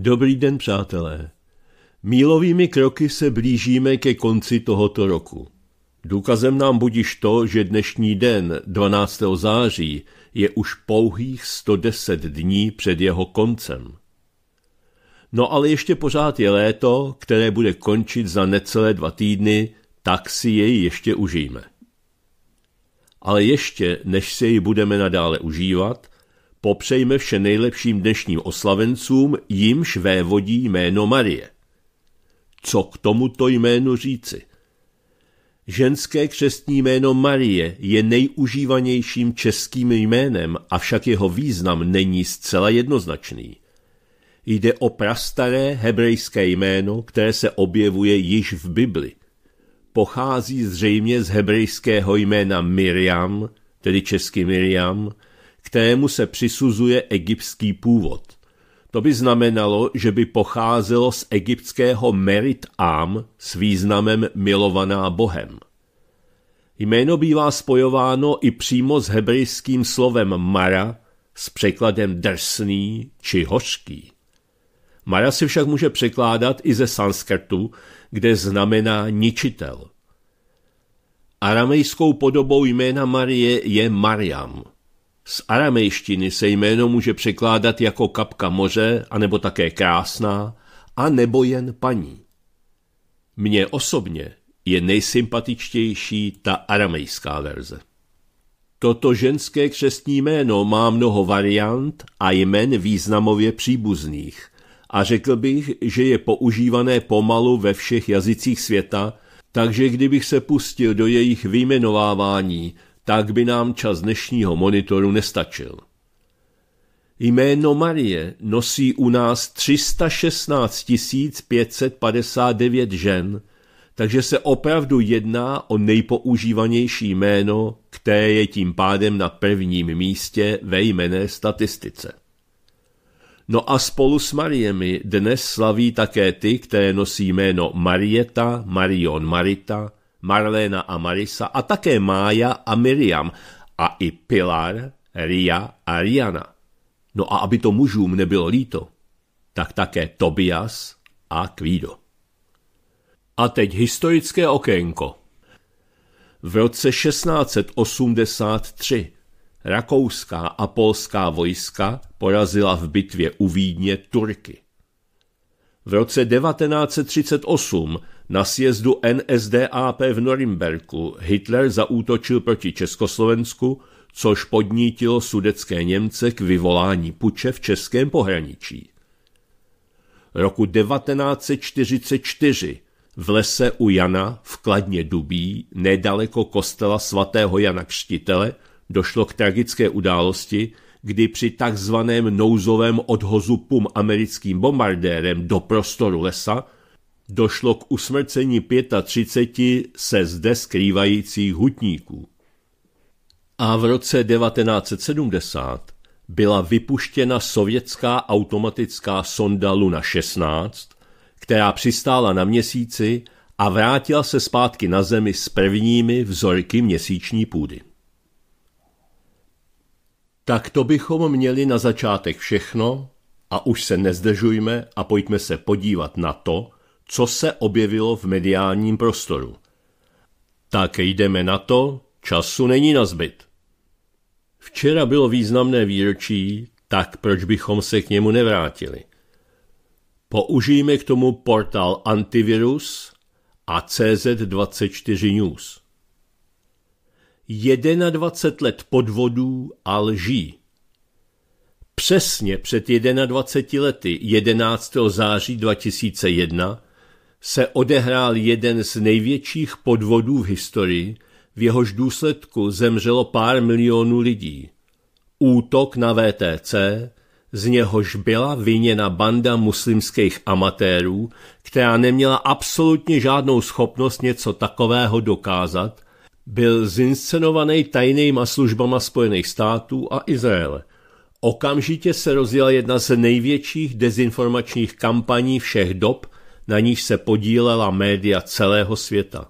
Dobrý den, přátelé. Mílovými kroky se blížíme ke konci tohoto roku. Důkazem nám budíš to, že dnešní den, 12. září, je už pouhých 110 dní před jeho koncem. No ale ještě pořád je léto, které bude končit za necelé dva týdny, tak si jej ještě užijme. Ale ještě, než si jej budeme nadále užívat – Popřejme vše nejlepším dnešním oslavencům, jimž vévodí jméno Marie. Co k tomuto jménu říci? Ženské křestní jméno Marie je nejužívanějším českým jménem, avšak jeho význam není zcela jednoznačný. Jde o prastaré hebrejské jméno, které se objevuje již v Bibli. Pochází zřejmě z hebrejského jména Miriam, tedy česky Miriam, kterému se přisuzuje egyptský původ. To by znamenalo, že by pocházelo z egyptského Merit Am s významem milovaná Bohem. Jméno bývá spojováno i přímo s hebrejským slovem mara s překladem drsný či hořký. Mara si však může překládat i ze sanskrtu, kde znamená ničitel. Aramejskou podobou jména Marie je Mariam – z aramejštiny se jméno může překládat jako kapka moře, anebo také krásná, a nebo jen paní. Mně osobně je nejsympatičtější ta aramejská verze. Toto ženské křestní jméno má mnoho variant a jmen významově příbuzných a řekl bych, že je používané pomalu ve všech jazycích světa, takže kdybych se pustil do jejich vyjmenovávání, tak by nám čas dnešního monitoru nestačil. Jméno Marie nosí u nás 316 559 žen, takže se opravdu jedná o nejpoužívanější jméno, které je tím pádem na prvním místě ve jmené statistice. No a spolu s Mariemi dnes slaví také ty, které nosí jméno Marieta, Marion Marita, Marléna a Marisa a také Mája a Miriam a i Pilar, Ria a Riana. No a aby to mužům nebylo líto, tak také Tobias a Kvído. A teď historické okénko. V roce 1683 rakouská a polská vojska porazila v bitvě u Vídně Turky. V roce 1938 na sjezdu NSDAP v Norimberku Hitler zaútočil proti Československu, což podnítilo sudecké Němce k vyvolání puče v českém pohraničí. Roku 1944 v lese u Jana v Kladně Dubí, nedaleko kostela svatého Jana Křtitele, došlo k tragické události, kdy při takzvaném nouzovém odhozu pum americkým bombardérem do prostoru lesa došlo k usmrcení 35 se zde skrývajících hutníků. A v roce 1970 byla vypuštěna sovětská automatická sonda Luna 16, která přistála na měsíci a vrátila se zpátky na Zemi s prvními vzorky měsíční půdy. Tak to bychom měli na začátek všechno a už se nezdržujme a pojďme se podívat na to, co se objevilo v mediálním prostoru. Tak jdeme na to, času není na zbyt. Včera bylo významné výročí, tak proč bychom se k němu nevrátili? Použijeme k tomu portál Antivirus a CZ24 News. 21 let podvodů a lží. Přesně před 21 lety 11. září 2001 se odehrál jeden z největších podvodů v historii, v jehož důsledku zemřelo pár milionů lidí. Útok na VTC, z něhož byla viněna banda muslimských amatérů, která neměla absolutně žádnou schopnost něco takového dokázat, byl zinscenovaný tajnýma službama Spojených států a Izraele. Okamžitě se rozjela jedna z největších dezinformačních kampaní všech dob na níž se podílela média celého světa.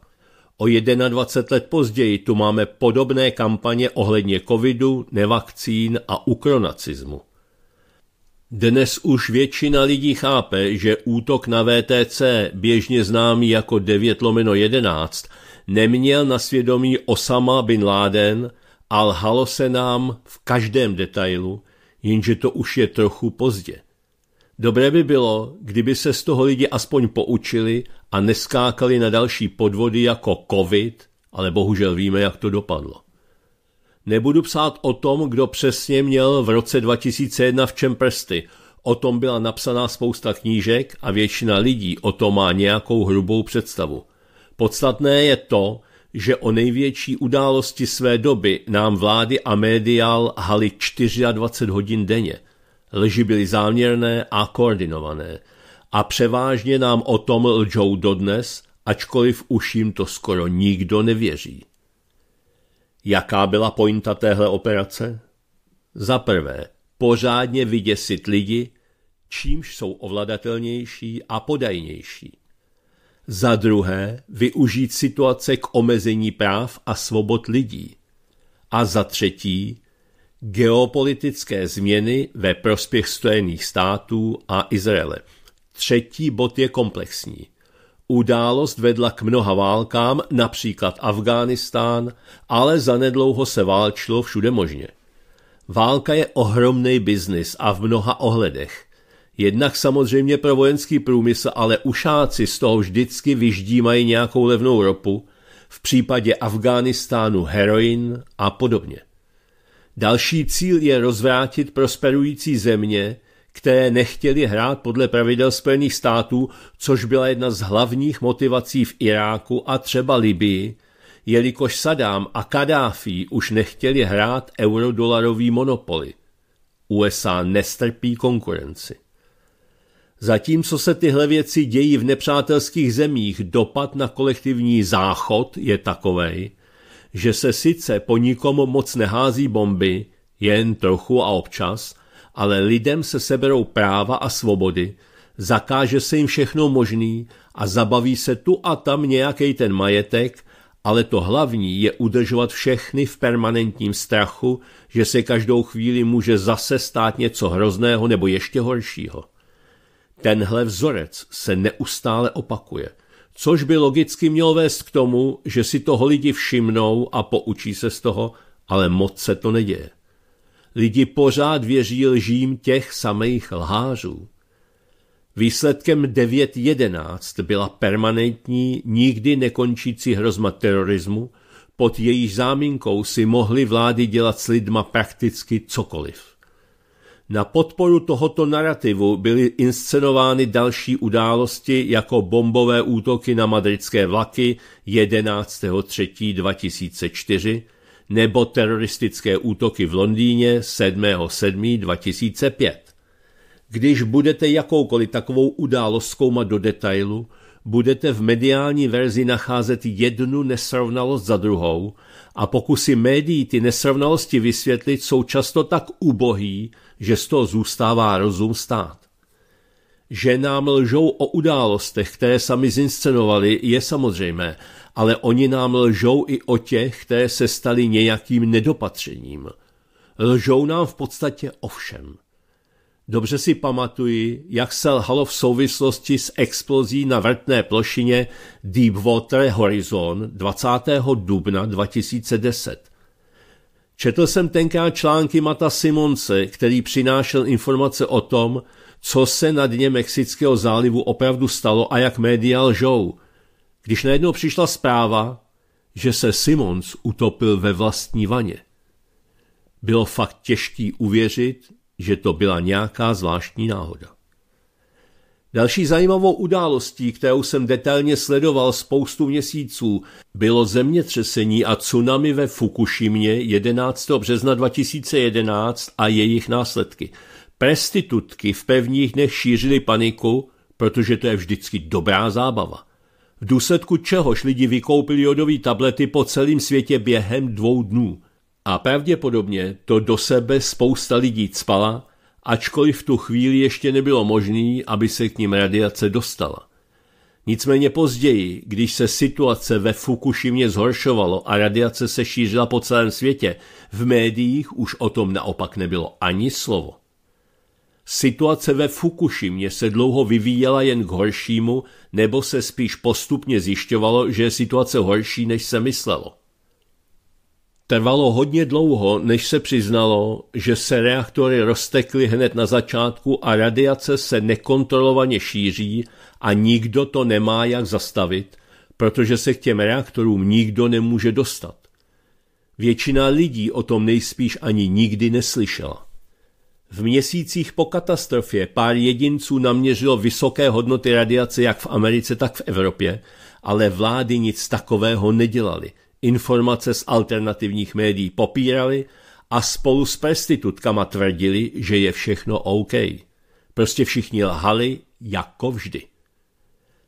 O 21 let později tu máme podobné kampaně ohledně covidu, nevakcín a ukronacismu. Dnes už většina lidí chápe, že útok na VTC, běžně známý jako 9 lomeno 11, neměl na svědomí Osama bin Laden a lhalo se nám v každém detailu, jenže to už je trochu pozdě. Dobré by bylo, kdyby se z toho lidi aspoň poučili a neskákali na další podvody jako covid, ale bohužel víme, jak to dopadlo. Nebudu psát o tom, kdo přesně měl v roce 2001 v čem prsty. O tom byla napsaná spousta knížek a většina lidí o tom má nějakou hrubou představu. Podstatné je to, že o největší události své doby nám vlády a médiál hali 24 hodin denně – Lži byly záměrné a koordinované. A převážně nám o tom lžou dodnes, ačkoliv už jim to skoro nikdo nevěří. Jaká byla pointa téhle operace? Za prvé, pořádně vyděsit lidi, čímž jsou ovladatelnější a podajnější. Za druhé, využít situace k omezení práv a svobod lidí. A za třetí, geopolitické změny ve prospěch Spojených států a Izraele. Třetí bod je komplexní. Událost vedla k mnoha válkám, například Afghánistán, ale zanedlouho se válčilo všude možně. Válka je ohromný biznis a v mnoha ohledech. Jednak samozřejmě pro vojenský průmysl, ale ušáci z toho vždycky vyždímají nějakou levnou ropu, v případě Afghánistánu heroin a podobně. Další cíl je rozvrátit prosperující země, které nechtěli hrát podle pravidel Spojených států, což byla jedna z hlavních motivací v Iráku a třeba Libii, jelikož Sadám a Kadáfi už nechtěli hrát eurodolarový monopoly. USA nestrpí konkurenci. Zatímco se tyhle věci dějí v nepřátelských zemích, dopad na kolektivní záchod je takovej, že se sice po nikom moc nehází bomby, jen trochu a občas, ale lidem se seberou práva a svobody, zakáže se jim všechno možný a zabaví se tu a tam nějaký ten majetek, ale to hlavní je udržovat všechny v permanentním strachu, že se každou chvíli může zase stát něco hrozného nebo ještě horšího. Tenhle vzorec se neustále opakuje – což by logicky mělo vést k tomu, že si toho lidi všimnou a poučí se z toho, ale moc se to neděje. Lidi pořád věří lžím těch samých lhářů. Výsledkem 9.11 byla permanentní, nikdy nekončící hrozma terorismu, pod jejíž záminkou si mohly vlády dělat s lidma prakticky cokoliv. Na podporu tohoto narrativu byly inscenovány další události jako bombové útoky na madridské vlaky 11.3.2004 nebo teroristické útoky v Londýně 7.7.2005. Když budete jakoukoliv takovou událost zkoumat do detailu, budete v mediální verzi nacházet jednu nesrovnalost za druhou a pokusy médií ty nesrovnalosti vysvětlit jsou často tak ubohý, že z toho zůstává rozum stát. Že nám lžou o událostech, které sami zinscenovali, je samozřejmé, ale oni nám lžou i o těch, které se staly nějakým nedopatřením. Lžou nám v podstatě ovšem. Dobře si pamatuji, jak se lhalo v souvislosti s explozí na vrtné plošině Deepwater Horizon 20. dubna 2010. Četl jsem tenkrát články Mata Simonce, který přinášel informace o tom, co se na dně Mexického zálivu opravdu stalo a jak média lžou. Když najednou přišla zpráva, že se Simons utopil ve vlastní vaně. Bylo fakt těžký uvěřit, že to byla nějaká zvláštní náhoda. Další zajímavou událostí, kterou jsem detailně sledoval spoustu měsíců, bylo zemětřesení a tsunami ve Fukušimě 11. března 2011 a jejich následky. Prestitutky v pevních dnech šířily paniku, protože to je vždycky dobrá zábava. V důsledku čehož lidi vykoupili jodové tablety po celém světě během dvou dnů. A pravděpodobně to do sebe spousta lidí cpala ačkoliv v tu chvíli ještě nebylo možné, aby se k ním radiace dostala. Nicméně později, když se situace ve Fukushimě zhoršovalo a radiace se šířila po celém světě, v médiích už o tom naopak nebylo ani slovo. Situace ve Fukushimě se dlouho vyvíjela jen k horšímu, nebo se spíš postupně zjišťovalo, že je situace horší, než se myslelo. Trvalo hodně dlouho, než se přiznalo, že se reaktory roztekly hned na začátku a radiace se nekontrolovaně šíří a nikdo to nemá jak zastavit, protože se k těm reaktorům nikdo nemůže dostat. Většina lidí o tom nejspíš ani nikdy neslyšela. V měsících po katastrofě pár jedinců naměřilo vysoké hodnoty radiace jak v Americe, tak v Evropě, ale vlády nic takového nedělaly – Informace z alternativních médií popírali a spolu s prostitutkama tvrdili, že je všechno OK. Prostě všichni lhali jako vždy.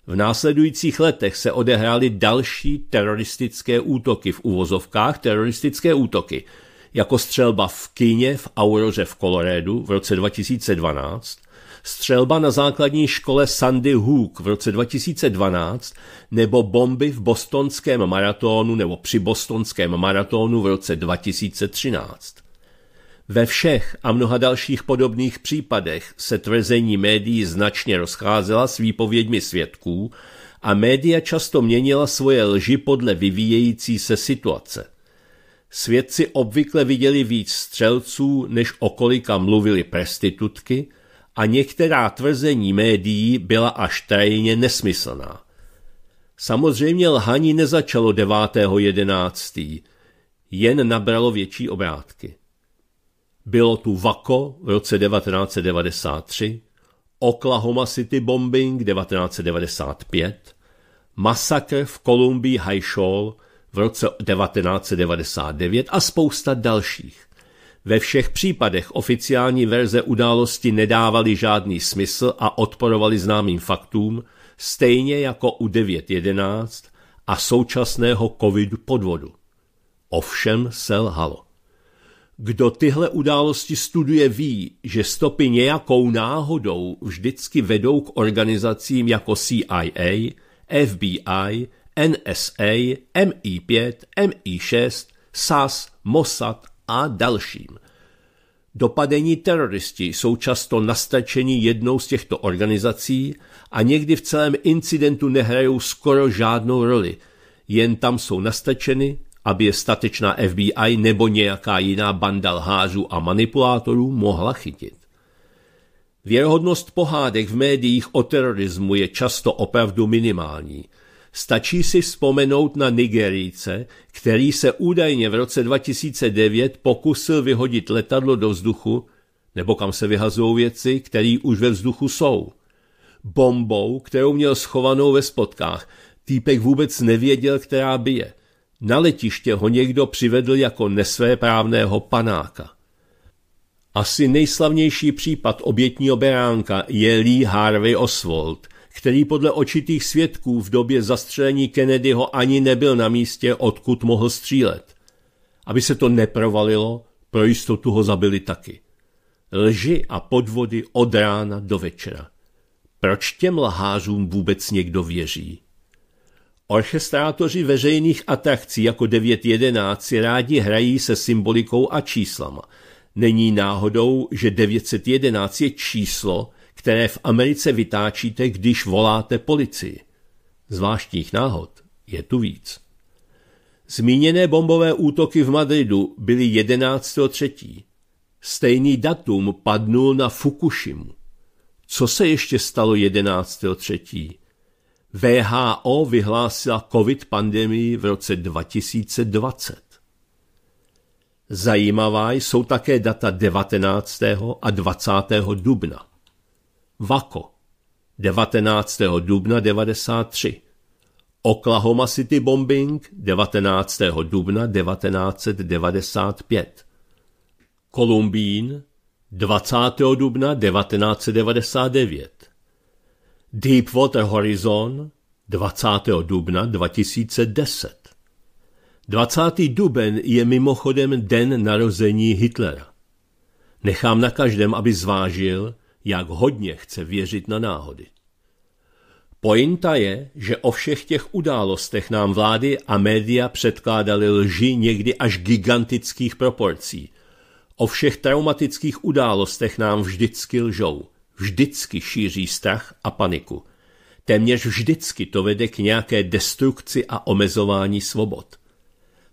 V následujících letech se odehrály další teroristické útoky v uvozovkách, teroristické útoky, jako střelba v Kyně v Auroře v Kolorédu v roce 2012, střelba na základní škole Sandy Hook v roce 2012 nebo bomby v bostonském maratonu nebo při bostonském maratonu v roce 2013. Ve všech a mnoha dalších podobných případech se tvrzení médií značně rozcházela s výpověďmi svědků a média často měnila svoje lži podle vyvíjející se situace. Svědci obvykle viděli víc střelců, než okolika mluvili prestitutky – a některá tvrzení médií byla až tajně nesmyslná. Samozřejmě lhaní nezačalo 9.11. Jen nabralo větší obrátky. Bylo tu Vako v roce 1993, Oklahoma City bombing 1995, masakr v Kolumbii High Shoal v roce 1999 a spousta dalších. Ve všech případech oficiální verze události nedávaly žádný smysl a odporovaly známým faktům, stejně jako u 9.11 a současného covid podvodu. Ovšem selhalo. Kdo tyhle události studuje, ví, že stopy nějakou náhodou vždycky vedou k organizacím jako CIA, FBI, NSA, MI5, MI6, SAS, Mossad a dalším. Dopadení teroristi jsou často nastačeni jednou z těchto organizací a někdy v celém incidentu nehrajou skoro žádnou roli, jen tam jsou nastačeny, aby je statečná FBI nebo nějaká jiná banda lhářů a manipulátorů mohla chytit. Věrohodnost pohádek v médiích o terorismu je často opravdu minimální – Stačí si vzpomenout na Nigerijce, který se údajně v roce 2009 pokusil vyhodit letadlo do vzduchu, nebo kam se vyhazují věci, které už ve vzduchu jsou. Bombou, kterou měl schovanou ve spotkách, týpek vůbec nevěděl, která bije. Na letiště ho někdo přivedl jako nesvéprávného panáka. Asi nejslavnější případ obětního beránka je Lee Harvey Oswald, který podle očitých svědků v době zastřelení Kennedyho ani nebyl na místě, odkud mohl střílet. Aby se to neprovalilo, pro jistotu ho zabili taky. Lži a podvody od rána do večera. Proč těm lhářům vůbec někdo věří? Orchestrátoři veřejných atrakcí jako 911 si rádi hrají se symbolikou a číslama. Není náhodou, že 911 je číslo, které v Americe vytáčíte, když voláte policii. Zvláštních náhod je tu víc. Zmíněné bombové útoky v Madridu byly 11.3. Stejný datum padnul na Fukushimu. Co se ještě stalo 11.3.? VHO vyhlásila covid pandemii v roce 2020. Zajímavá jsou také data 19. a 20. dubna. Vako 19. dubna 1993. Oklahoma City bombing 19. dubna 1995. Kolumbín 20. dubna 1999. Deepwater Horizon 20. dubna 2010. 20. duben je mimochodem den narození Hitlera. Nechám na každém, aby zvážil, jak hodně chce věřit na náhody. Pointa je, že o všech těch událostech nám vlády a média předkládaly lži někdy až gigantických proporcí. O všech traumatických událostech nám vždycky lžou, vždycky šíří strach a paniku. Téměř vždycky to vede k nějaké destrukci a omezování svobod.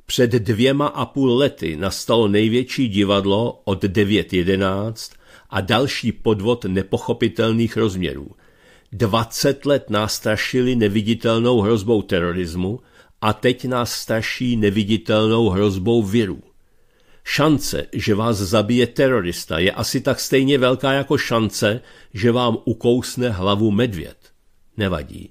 Před dvěma a půl lety nastalo největší divadlo od 9.11 a další podvod nepochopitelných rozměrů. 20 let nás strašili neviditelnou hrozbou terorismu a teď nás straší neviditelnou hrozbou virů. Šance, že vás zabije terorista, je asi tak stejně velká jako šance, že vám ukousne hlavu medvěd. Nevadí.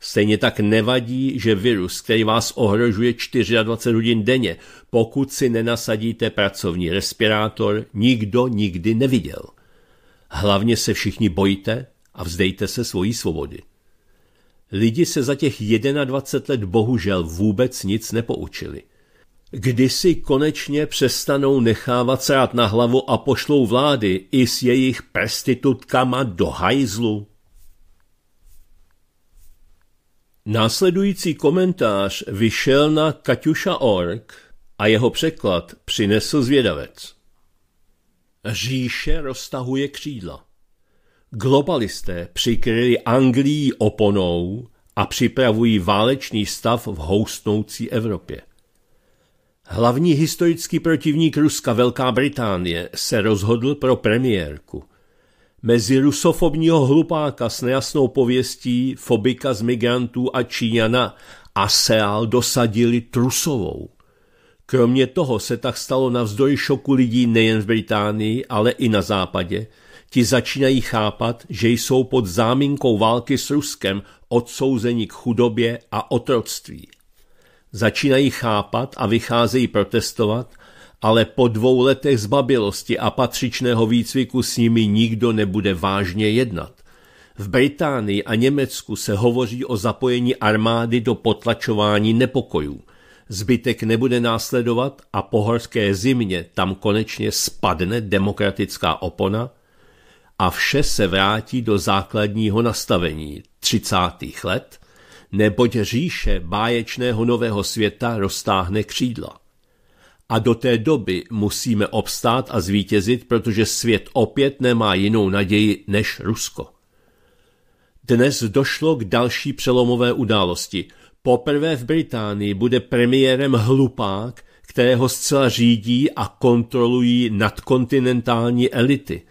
Stejně tak nevadí, že virus, který vás ohrožuje 24 hodin denně, pokud si nenasadíte pracovní respirátor, nikdo nikdy neviděl. Hlavně se všichni bojte a vzdejte se svojí svobody. Lidi se za těch 21 let bohužel vůbec nic nepoučili. si konečně přestanou nechávat srát na hlavu a pošlou vlády i s jejich prestitutkama do hajzlu. Následující komentář vyšel na Ork a jeho překlad přinesl zvědavec. Říše roztahuje křídla. Globalisté přikryli Anglii oponou a připravují válečný stav v houstnoucí Evropě. Hlavní historický protivník Ruska Velká Británie se rozhodl pro premiérku. Mezi rusofobního hlupáka s nejasnou pověstí, fobika z migrantů a Číňana a Seal dosadili Trusovou. Kromě toho se tak stalo navzdory šoku lidí nejen v Británii, ale i na západě. Ti začínají chápat, že jsou pod záminkou války s Ruskem odsouzeni k chudobě a otroctví. Začínají chápat a vycházejí protestovat, ale po dvou letech zbabilosti a patřičného výcviku s nimi nikdo nebude vážně jednat. V Británii a Německu se hovoří o zapojení armády do potlačování nepokojů zbytek nebude následovat a po horské zimě tam konečně spadne demokratická opona a vše se vrátí do základního nastavení 30. let, neboť říše báječného nového světa roztáhne křídla. A do té doby musíme obstát a zvítězit, protože svět opět nemá jinou naději než Rusko. Dnes došlo k další přelomové události – Poprvé v Británii bude premiérem hlupák, kterého zcela řídí a kontrolují nadkontinentální elity.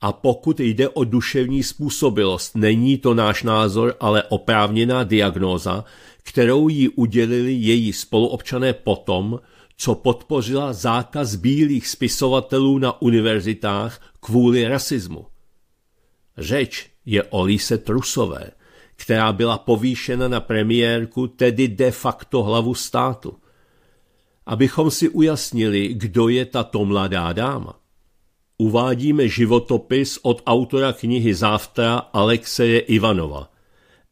A pokud jde o duševní způsobilost, není to náš názor, ale oprávněná diagnóza, kterou jí udělili její spoluobčané potom, co podpořila zákaz bílých spisovatelů na univerzitách kvůli rasismu. Řeč je o Lise Trusové – která byla povýšena na premiérku, tedy de facto hlavu státu. Abychom si ujasnili, kdo je tato mladá dáma. Uvádíme životopis od autora knihy Závtra Alexeje Ivanova.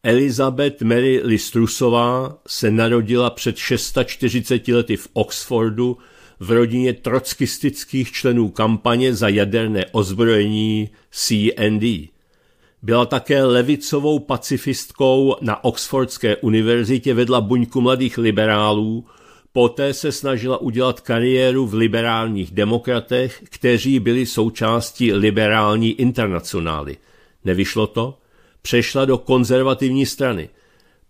Elizabeth Mary Listrusová se narodila před 640 lety v Oxfordu v rodině trockistických členů kampaně za jaderné ozbrojení CND. Byla také levicovou pacifistkou na Oxfordské univerzitě, vedla buňku mladých liberálů, poté se snažila udělat kariéru v liberálních demokratech, kteří byli součástí liberální internacionály. Nevyšlo to? Přešla do konzervativní strany.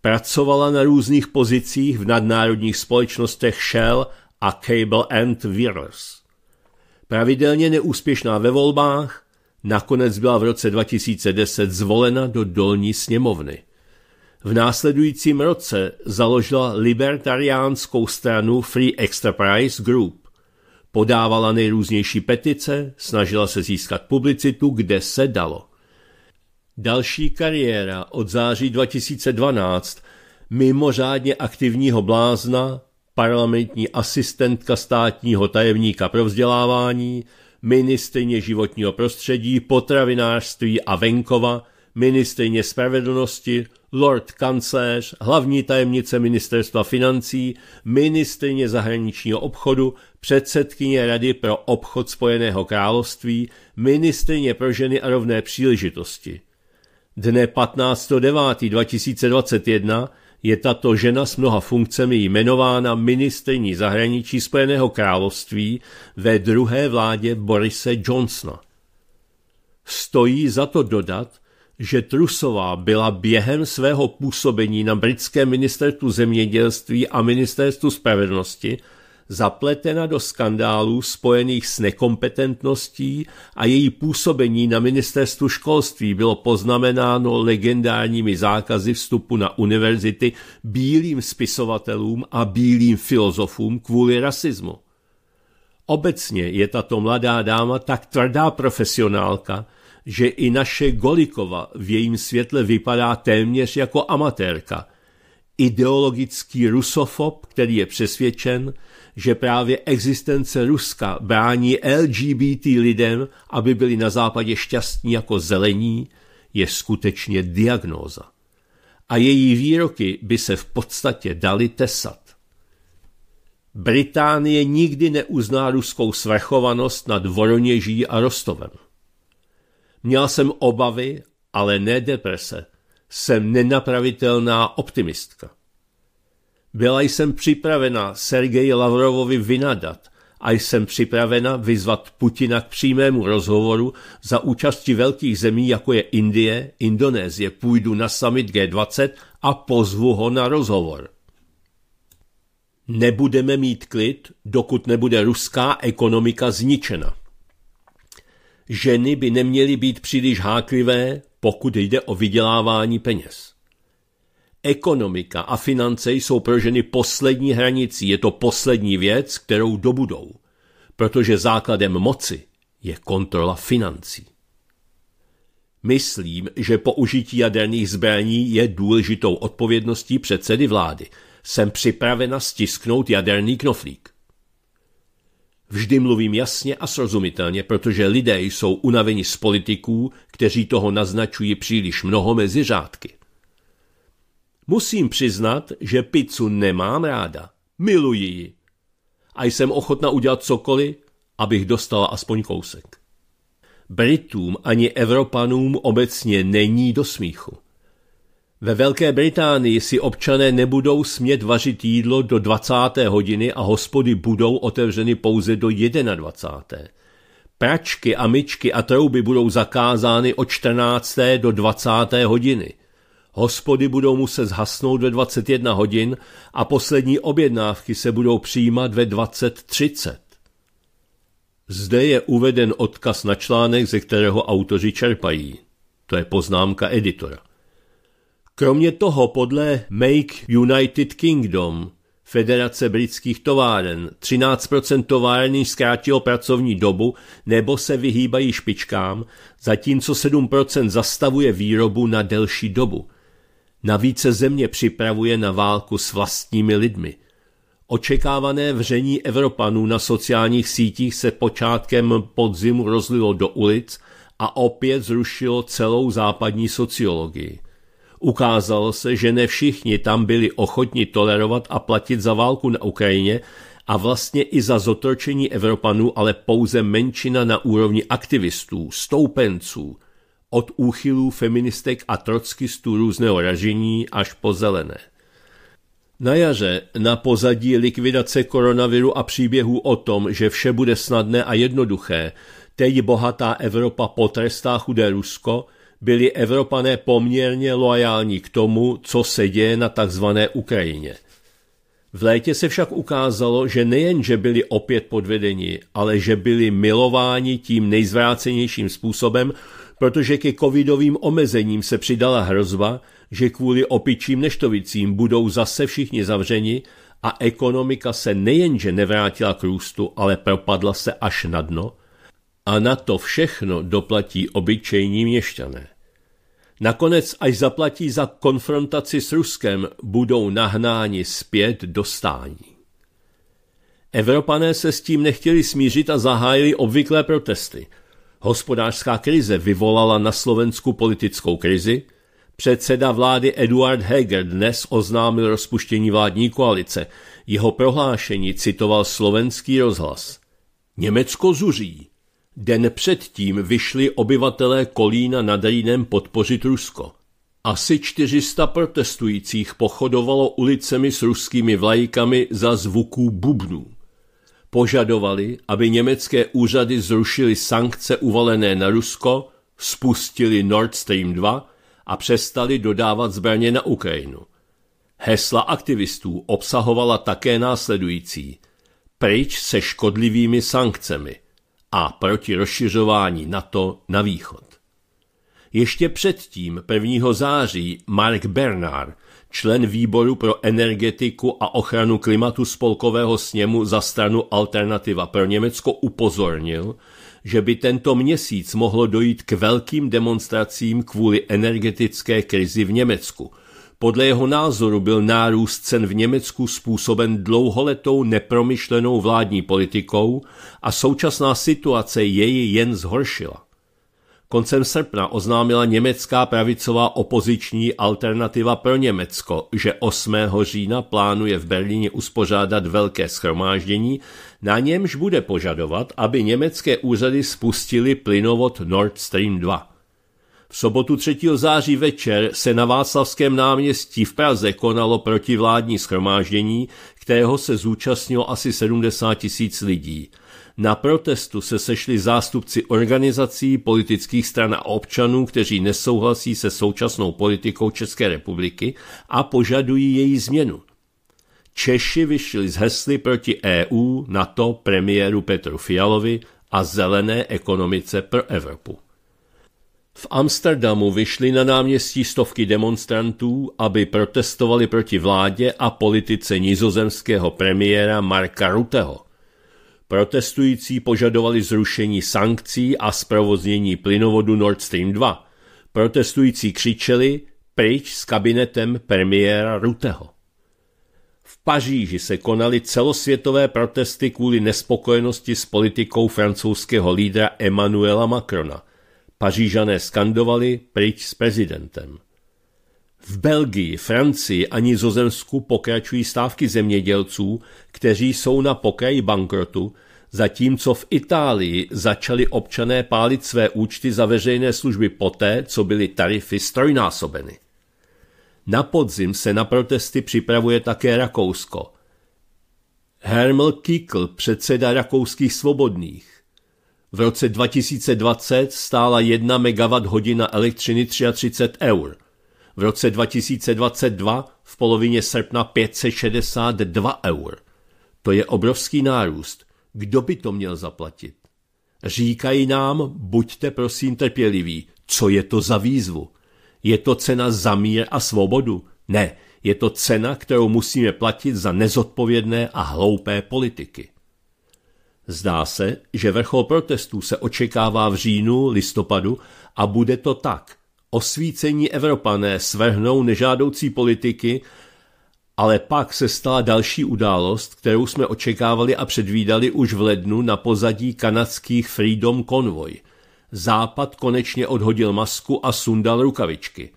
Pracovala na různých pozicích v nadnárodních společnostech Shell a Cable and Wireless. Pravidelně neúspěšná ve volbách, Nakonec byla v roce 2010 zvolena do dolní sněmovny. V následujícím roce založila libertariánskou stranu Free Enterprise Group. Podávala nejrůznější petice, snažila se získat publicitu, kde se dalo. Další kariéra od září 2012 mimořádně aktivního blázna, parlamentní asistentka státního tajemníka pro vzdělávání, ministrině životního prostředí, potravinářství a venkova, ministrině spravedlnosti, lord kancléř, hlavní tajemnice ministerstva financí, ministrině zahraničního obchodu, předsedkyně Rady pro obchod Spojeného království, ministrině pro ženy a rovné příležitosti. Dne 15.9.2021 je tato žena s mnoha funkcemi jmenována ministrní zahraničí Spojeného království ve druhé vládě Borise Johnsona. Stojí za to dodat, že Trusová byla během svého působení na britském ministerstvu zemědělství a ministerstvu spravedlnosti zapletena do skandálů spojených s nekompetentností a její působení na ministerstvu školství bylo poznamenáno legendárními zákazy vstupu na univerzity bílým spisovatelům a bílým filozofům kvůli rasismu. Obecně je tato mladá dáma tak tvrdá profesionálka, že i naše Golikova v jejím světle vypadá téměř jako amatérka – ideologický rusofob, který je přesvědčen, že právě existence Ruska brání LGBT lidem, aby byli na západě šťastní jako zelení, je skutečně diagnóza. A její výroky by se v podstatě daly tesat. Británie nikdy neuzná ruskou svrchovanost nad Voroněží a Rostovem. Měl jsem obavy, ale ne deprese. Jsem nenapravitelná optimistka. Byla jsem připravena Sergeji Lavrovovi vynadat a jsem připravena vyzvat Putina k přímému rozhovoru za účasti velkých zemí, jako je Indie, Indonésie. Půjdu na summit G20 a pozvu ho na rozhovor. Nebudeme mít klid, dokud nebude ruská ekonomika zničena. Ženy by neměly být příliš háklivé, pokud jde o vydělávání peněz. Ekonomika a finance jsou pro ženy poslední hranicí, je to poslední věc, kterou dobudou, protože základem moci je kontrola financí. Myslím, že použití jaderných zbraní je důležitou odpovědností předsedy vlády. Jsem připravena stisknout jaderný knoflík. Vždy mluvím jasně a srozumitelně, protože lidé jsou unaveni z politiků, kteří toho naznačují příliš mnoho mezi řádky. Musím přiznat, že pizzu nemám ráda. Miluji ji. A jsem ochotna udělat cokoliv, abych dostala aspoň kousek. Britům ani Evropanům obecně není do smíchu. Ve Velké Británii si občané nebudou smět vařit jídlo do 20. hodiny a hospody budou otevřeny pouze do 21. Pračky a myčky a trouby budou zakázány od 14. do 20. hodiny. Hospody budou muset zhasnout ve 21 hodin a poslední objednávky se budou přijímat ve 20.30. Zde je uveden odkaz na článek, ze kterého autoři čerpají. To je poznámka editora. Kromě toho podle Make United Kingdom Federace britských továren. 13% továrny zkrátilo pracovní dobu nebo se vyhýbají špičkám, zatímco 7% zastavuje výrobu na delší dobu. Navíc se země připravuje na válku s vlastními lidmi. Očekávané vření Evropanů na sociálních sítích se počátkem podzimu rozlilo do ulic a opět zrušilo celou západní sociologii. Ukázalo se, že ne všichni tam byli ochotni tolerovat a platit za válku na Ukrajině a vlastně i za zotročení Evropanů, ale pouze menšina na úrovni aktivistů, stoupenců – od úchylů feministek a trockistů různého ražení až po zelené. Na jaře, na pozadí likvidace koronaviru a příběhů o tom, že vše bude snadné a jednoduché, teď bohatá Evropa potrestá chudé Rusko, byli Evropané poměrně loajální k tomu, co se děje na tzv. Ukrajině. V létě se však ukázalo, že nejenže byli opět podvedeni, ale že byli milováni tím nejzvrácenějším způsobem, protože ke covidovým omezením se přidala hrozba, že kvůli opičím neštovicím budou zase všichni zavřeni a ekonomika se nejenže nevrátila k růstu, ale propadla se až na dno a na to všechno doplatí obyčejní měšťané. Nakonec, až zaplatí za konfrontaci s Ruskem, budou nahnáni zpět do stání. Evropané se s tím nechtěli smířit a zahájili obvyklé protesty. Hospodářská krize vyvolala na Slovensku politickou krizi, Předseda vlády Eduard Heger dnes oznámil rozpuštění vládní koalice. Jeho prohlášení citoval slovenský rozhlas. Německo zuří. Den předtím vyšli obyvatelé Kolína nad Rýnem podpořit Rusko. Asi 400 protestujících pochodovalo ulicemi s ruskými vlajkami za zvuků bubnů. Požadovali, aby německé úřady zrušily sankce uvalené na Rusko, spustili Nord Stream 2 a přestali dodávat zbraně na Ukrajinu. Hesla aktivistů obsahovala také následující. Pryč se škodlivými sankcemi a proti rozšiřování NATO na východ. Ještě předtím 1. září Mark Bernard, člen výboru pro energetiku a ochranu klimatu spolkového sněmu za stranu Alternativa pro Německo upozornil, že by tento měsíc mohlo dojít k velkým demonstracím kvůli energetické krizi v Německu – podle jeho názoru byl nárůst cen v Německu způsoben dlouholetou nepromyšlenou vládní politikou a současná situace jej jen zhoršila. Koncem srpna oznámila německá pravicová opoziční alternativa pro Německo, že 8. října plánuje v Berlíně uspořádat velké schromáždění, na němž bude požadovat, aby německé úřady spustili plynovod Nord Stream 2. V sobotu 3. září večer se na Václavském náměstí v Praze konalo protivládní schromáždění, kterého se zúčastnilo asi 70 tisíc lidí. Na protestu se sešli zástupci organizací, politických stran a občanů, kteří nesouhlasí se současnou politikou České republiky a požadují její změnu. Češi vyšli z hesly proti EU, NATO, premiéru Petru Fialovi a zelené ekonomice pro Evropu. V Amsterdamu vyšly na náměstí stovky demonstrantů, aby protestovali proti vládě a politice nizozemského premiéra Marka Ruteho. Protestující požadovali zrušení sankcí a zprovoznění plynovodu Nord Stream 2. Protestující křičeli pryč s kabinetem premiéra Ruteho. V Paříži se konaly celosvětové protesty kvůli nespokojenosti s politikou francouzského lídra Emmanuela Macrona – Pařížané skandovali pryč s prezidentem. V Belgii, Francii a Nizozemsku pokračují stávky zemědělců, kteří jsou na pokraji bankrotu, zatímco v Itálii začali občané pálit své účty za veřejné služby poté, co byly tarify strojnásobeny. Na podzim se na protesty připravuje také Rakousko. Hermel Kikl, předseda rakouských svobodných, v roce 2020 stála 1 hodina elektřiny 33 eur. V roce 2022 v polovině srpna 562 eur. To je obrovský nárůst. Kdo by to měl zaplatit? Říkají nám, buďte prosím trpěliví, co je to za výzvu? Je to cena za mír a svobodu? Ne, je to cena, kterou musíme platit za nezodpovědné a hloupé politiky. Zdá se, že vrchol protestů se očekává v říjnu, listopadu a bude to tak. Osvícení Evropané svrhnou nežádoucí politiky, ale pak se stala další událost, kterou jsme očekávali a předvídali už v lednu na pozadí kanadských Freedom Convoy. Západ konečně odhodil masku a sundal rukavičky.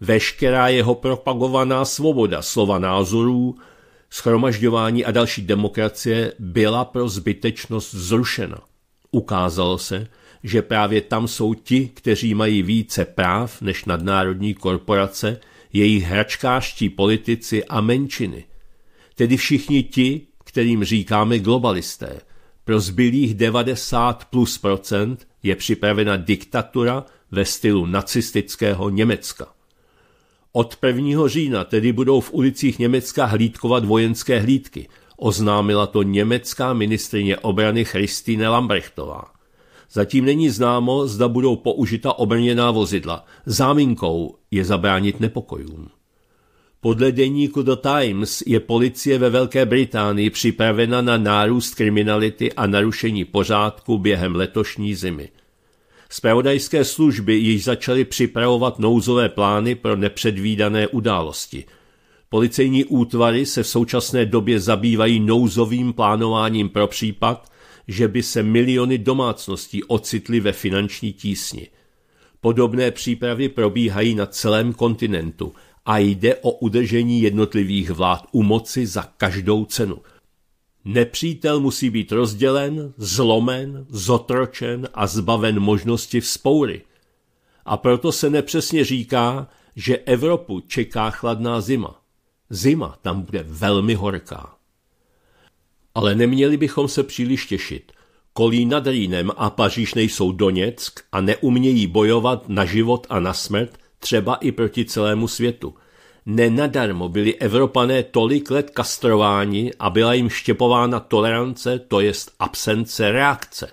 Veškerá jeho propagovaná svoboda slova názorů, schromažďování a další demokracie byla pro zbytečnost zrušena. Ukázalo se, že právě tam jsou ti, kteří mají více práv než nadnárodní korporace, jejich hračkáští politici a menšiny. Tedy všichni ti, kterým říkáme globalisté. Pro zbylých 90 plus procent je připravena diktatura ve stylu nacistického Německa. Od 1. října tedy budou v ulicích Německa hlídkovat vojenské hlídky, oznámila to německá ministrině obrany Christine Lambrechtová. Zatím není známo, zda budou použita obrněná vozidla. Záminkou je zabránit nepokojům. Podle deníku The Times je policie ve Velké Británii připravena na nárůst kriminality a narušení pořádku během letošní zimy – Spravodajské služby již začaly připravovat nouzové plány pro nepředvídané události. Policejní útvary se v současné době zabývají nouzovým plánováním pro případ, že by se miliony domácností ocitly ve finanční tísni. Podobné přípravy probíhají na celém kontinentu a jde o udržení jednotlivých vlád u moci za každou cenu, Nepřítel musí být rozdělen, zlomen, zotročen a zbaven možnosti vzpoury. A proto se nepřesně říká, že Evropu čeká chladná zima. Zima tam bude velmi horká. Ale neměli bychom se příliš těšit. Kolí nad Rýnem a Paříž nejsou Doněck a neumějí bojovat na život a na smrt třeba i proti celému světu. Nenadarmo byli Evropané tolik let kastrováni a byla jim štěpována tolerance, to jest absence reakce.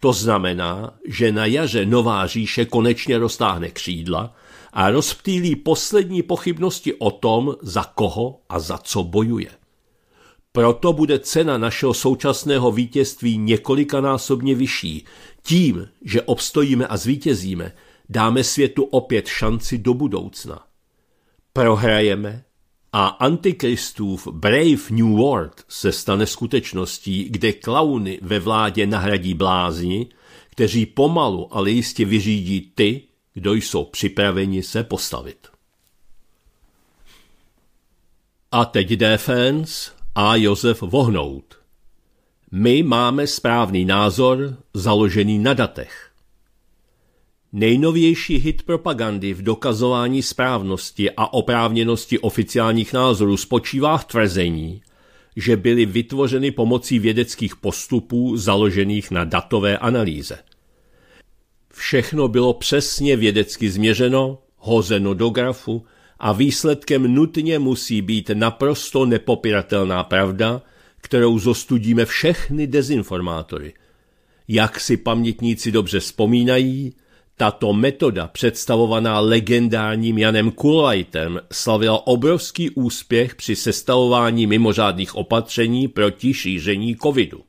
To znamená, že na jaře nová říše konečně roztáhne křídla a rozptýlí poslední pochybnosti o tom, za koho a za co bojuje. Proto bude cena našeho současného vítězství několikanásobně vyšší. Tím, že obstojíme a zvítězíme, dáme světu opět šanci do budoucna prohrajeme a antikristův Brave New World se stane skutečností, kde klauny ve vládě nahradí blázni, kteří pomalu, ale jistě vyřídí ty, kdo jsou připraveni se postavit. A teď Defens a Josef Vohnout. My máme správný názor založený na datech. Nejnovější hit propagandy v dokazování správnosti a oprávněnosti oficiálních názorů spočívá v tvrzení, že byly vytvořeny pomocí vědeckých postupů založených na datové analýze. Všechno bylo přesně vědecky změřeno, hozeno do grafu a výsledkem nutně musí být naprosto nepopiratelná pravda, kterou zostudíme všechny dezinformátory. Jak si pamětníci dobře vzpomínají, tato metoda, představovaná legendárním Janem Kulajtem, slavila obrovský úspěch při sestavování mimořádných opatření proti šíření covidu.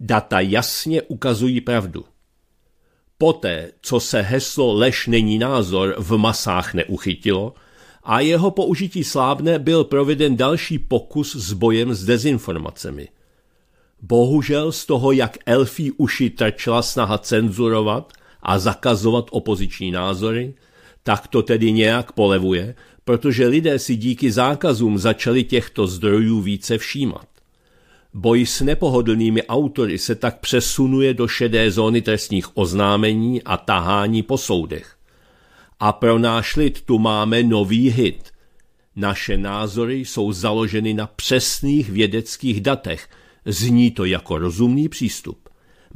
Data jasně ukazují pravdu. Poté, co se heslo lež není názor v masách neuchytilo a jeho použití slábne, byl proveden další pokus s bojem s dezinformacemi. Bohužel z toho, jak elfí uši trčila snaha cenzurovat – a zakazovat opoziční názory, tak to tedy nějak polevuje, protože lidé si díky zákazům začali těchto zdrojů více všímat. Boj s nepohodlnými autory se tak přesunuje do šedé zóny trestních oznámení a tahání po soudech. A pro náš lid tu máme nový hit. Naše názory jsou založeny na přesných vědeckých datech. Zní to jako rozumný přístup.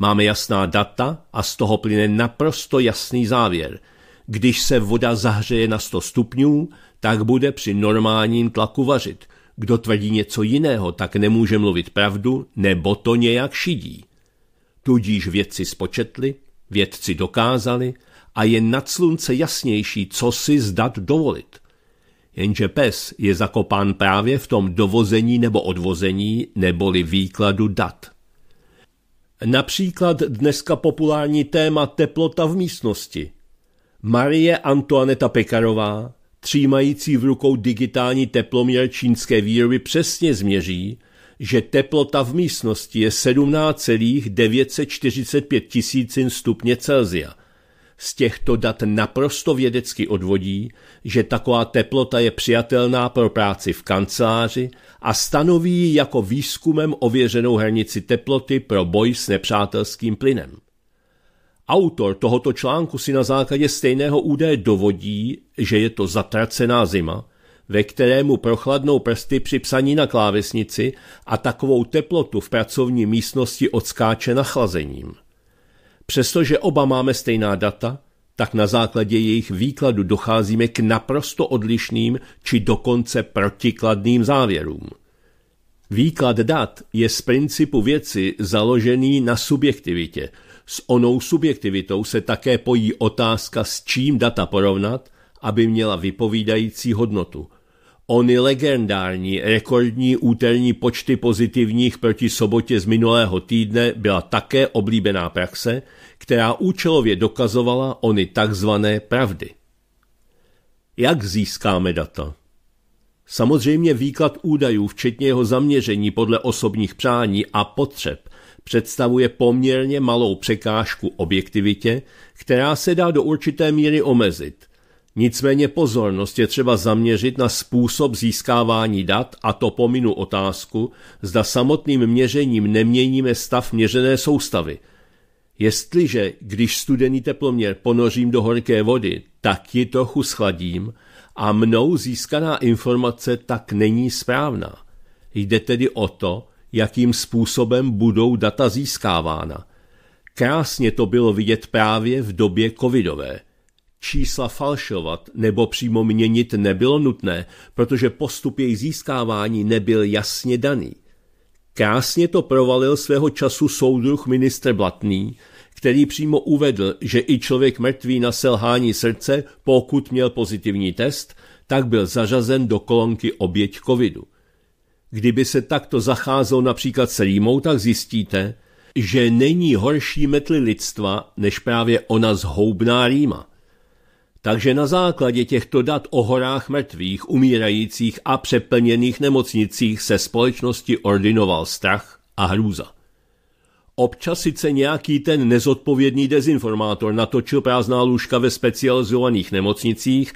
Máme jasná data a z toho plyne naprosto jasný závěr. Když se voda zahřeje na 100 stupňů, tak bude při normálním tlaku vařit. Kdo tvrdí něco jiného, tak nemůže mluvit pravdu, nebo to nějak šidí. Tudíž vědci spočetli, vědci dokázali a je nad slunce jasnější, co si zdat dovolit. Jenže pes je zakopán právě v tom dovození nebo odvození neboli výkladu dat. Například dneska populární téma teplota v místnosti. Marie Antoaneta Pekarová, třímající v rukou digitální teploměr čínské výroby, přesně změří, že teplota v místnosti je 17,945 tisícin stupně Celsia, z těchto dat naprosto vědecky odvodí, že taková teplota je přijatelná pro práci v kanceláři a stanoví ji jako výzkumem ověřenou hranici teploty pro boj s nepřátelským plynem. Autor tohoto článku si na základě stejného údaje dovodí, že je to zatracená zima, ve kterému prochladnou prsty při psaní na klávesnici a takovou teplotu v pracovní místnosti odskáče nachlazením. Přestože oba máme stejná data, tak na základě jejich výkladu docházíme k naprosto odlišným či dokonce protikladným závěrům. Výklad dat je z principu věci založený na subjektivitě. S onou subjektivitou se také pojí otázka, s čím data porovnat, aby měla vypovídající hodnotu. Ony legendární rekordní úterní počty pozitivních proti sobotě z minulého týdne byla také oblíbená praxe – která účelově dokazovala ony takzvané pravdy. Jak získáme data? Samozřejmě výklad údajů, včetně jeho zaměření podle osobních přání a potřeb, představuje poměrně malou překážku objektivitě, která se dá do určité míry omezit. Nicméně pozornost je třeba zaměřit na způsob získávání dat a to pominu otázku, zda samotným měřením neměníme stav měřené soustavy, Jestliže, když studený teploměr ponořím do horké vody, tak ji trochu schladím a mnou získaná informace tak není správná. Jde tedy o to, jakým způsobem budou data získávána. Krásně to bylo vidět právě v době covidové. Čísla falšovat nebo přímo měnit nebylo nutné, protože postup jejich získávání nebyl jasně daný. Krásně to provalil svého času soudruh ministr Blatný, který přímo uvedl, že i člověk mrtvý na selhání srdce, pokud měl pozitivní test, tak byl zařazen do kolonky oběť covidu. Kdyby se takto zacházelo například s rýmou, tak zjistíte, že není horší metli lidstva než právě ona zhoubná rýma. Takže na základě těchto dat o horách mrtvých, umírajících a přeplněných nemocnicích se společnosti ordinoval strach a hrůza. Občas sice nějaký ten nezodpovědný dezinformátor natočil prázdná lůžka ve specializovaných nemocnicích,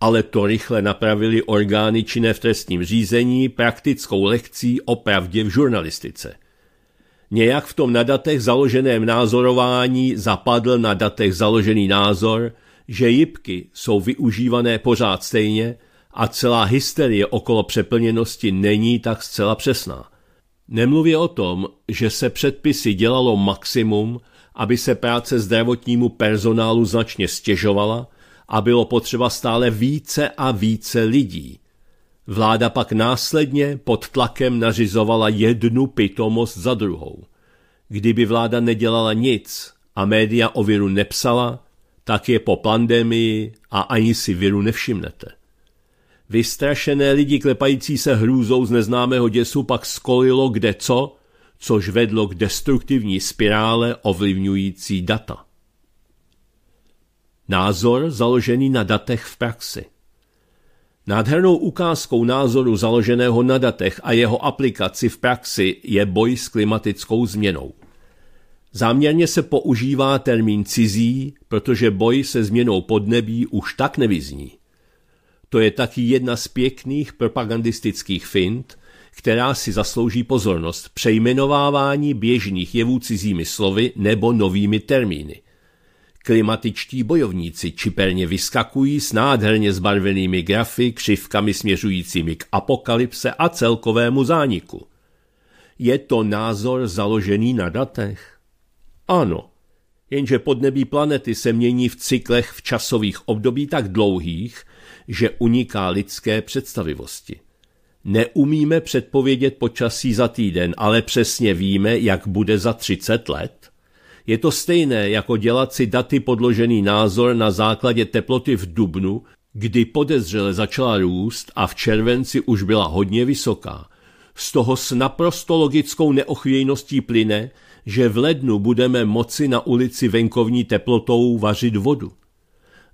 ale to rychle napravili orgány činné v trestním řízení praktickou lekcí o pravdě v žurnalistice. Nějak v tom na datech založeném názorování zapadl na datech založený názor – že jipky jsou využívané pořád stejně a celá hysterie okolo přeplněnosti není tak zcela přesná. Nemluvě o tom, že se předpisy dělalo maximum, aby se práce zdravotnímu personálu značně stěžovala a bylo potřeba stále více a více lidí. Vláda pak následně pod tlakem nařizovala jednu pitomost za druhou. Kdyby vláda nedělala nic a média o viru nepsala, tak je po pandemii a ani si viru nevšimnete. Vystrašené lidi klepající se hrůzou z neznámého děsu pak skolilo kde co, což vedlo k destruktivní spirále ovlivňující data. Názor založený na datech v praxi Nádhernou ukázkou názoru založeného na datech a jeho aplikaci v praxi je boj s klimatickou změnou. Záměrně se používá termín cizí, protože boj se změnou podnebí už tak nevyzní. To je taky jedna z pěkných propagandistických fint, která si zaslouží pozornost přejmenovávání běžných jevů cizími slovy nebo novými termíny. Klimatičtí bojovníci čiperně vyskakují s nádherně zbarvenými grafy, křivkami směřujícími k apokalypse a celkovému zániku. Je to názor založený na datech? Ano, jenže podnebí planety se mění v cyklech v časových období tak dlouhých, že uniká lidské představivosti. Neumíme předpovědět počasí za týden, ale přesně víme, jak bude za 30 let. Je to stejné jako dělat si daty podložený názor na základě teploty v dubnu, kdy podezřele začala růst a v červenci už byla hodně vysoká. Z toho s naprosto logickou neochvějností plyne, že v lednu budeme moci na ulici venkovní teplotou vařit vodu.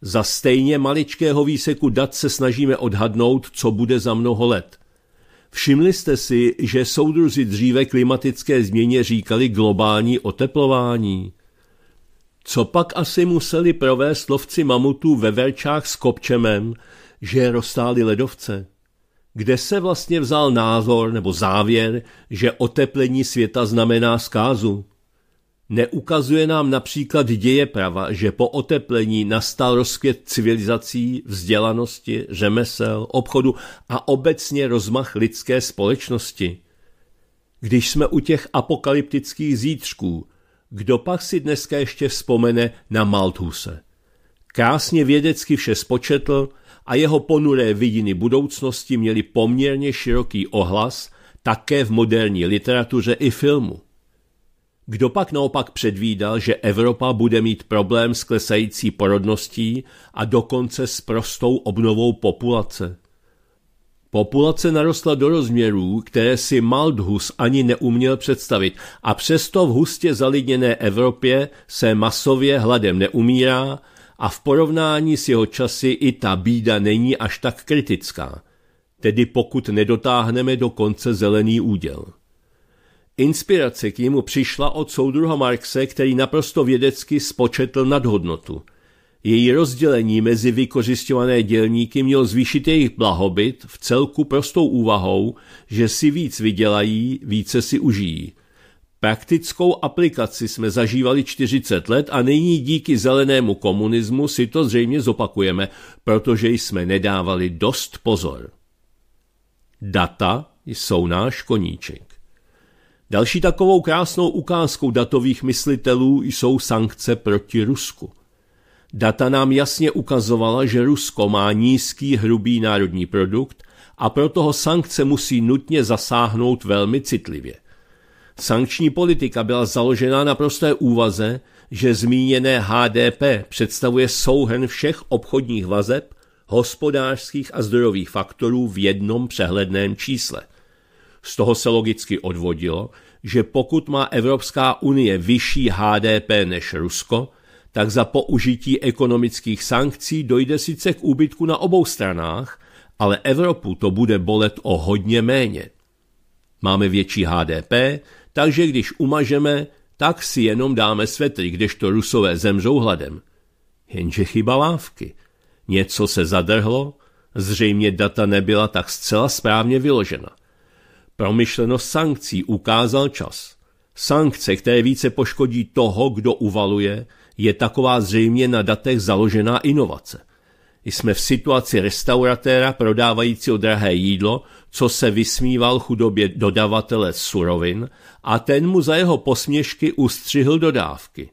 Za stejně maličkého výseku dat se snažíme odhadnout, co bude za mnoho let. Všimli jste si, že soudruzi dříve klimatické změně říkali globální oteplování? Co pak asi museli provést lovci mamutů ve verčách s kopčemem, že roztáli ledovce? kde se vlastně vzal názor nebo závěr, že oteplení světa znamená zkázu. Neukazuje nám například prava, že po oteplení nastal rozkvět civilizací, vzdělanosti, řemesel, obchodu a obecně rozmach lidské společnosti. Když jsme u těch apokalyptických zítřků, kdo pak si dneska ještě vzpomene na Malthuse – Krásně vědecky vše spočetl a jeho ponuré vidiny budoucnosti měly poměrně široký ohlas také v moderní literatuře i filmu. Kdo pak naopak předvídal, že Evropa bude mít problém s klesající porodností a dokonce s prostou obnovou populace? Populace narostla do rozměrů, které si Maldhus ani neuměl představit a přesto v hustě zalidněné Evropě se masově hladem neumírá, a v porovnání s jeho časy i ta bída není až tak kritická, tedy pokud nedotáhneme do konce zelený úděl. Inspirace k němu přišla od soudruha Marxe, který naprosto vědecky spočetl nadhodnotu. Její rozdělení mezi vykořišťované dělníky mělo zvýšit jejich blahobyt v celku prostou úvahou, že si víc vydělají, více si užijí – Praktickou aplikaci jsme zažívali 40 let a nyní díky zelenému komunismu si to zřejmě zopakujeme, protože jsme nedávali dost pozor. Data jsou náš koníček. Další takovou krásnou ukázkou datových myslitelů jsou sankce proti Rusku. Data nám jasně ukazovala, že Rusko má nízký hrubý národní produkt a proto ho sankce musí nutně zasáhnout velmi citlivě. Sankční politika byla založena na prosté úvaze, že zmíněné HDP představuje souhen všech obchodních vazeb, hospodářských a zdrojových faktorů v jednom přehledném čísle. Z toho se logicky odvodilo, že pokud má Evropská unie vyšší HDP než Rusko, tak za použití ekonomických sankcí dojde sice k úbytku na obou stranách, ale Evropu to bude bolet o hodně méně. Máme větší HDP, takže když umažeme, tak si jenom dáme svetry, kdežto rusové zemřou hladem. Jenže chyba lávky. Něco se zadrhlo, zřejmě data nebyla tak zcela správně vyložena. Promyšlenost sankcí ukázal čas. Sankce, které více poškodí toho, kdo uvaluje, je taková zřejmě na datech založená inovace – jsme v situaci restauratéra prodávajícího drahé jídlo, co se vysmíval chudobě dodavatele surovin a ten mu za jeho posměšky ustřihl dodávky.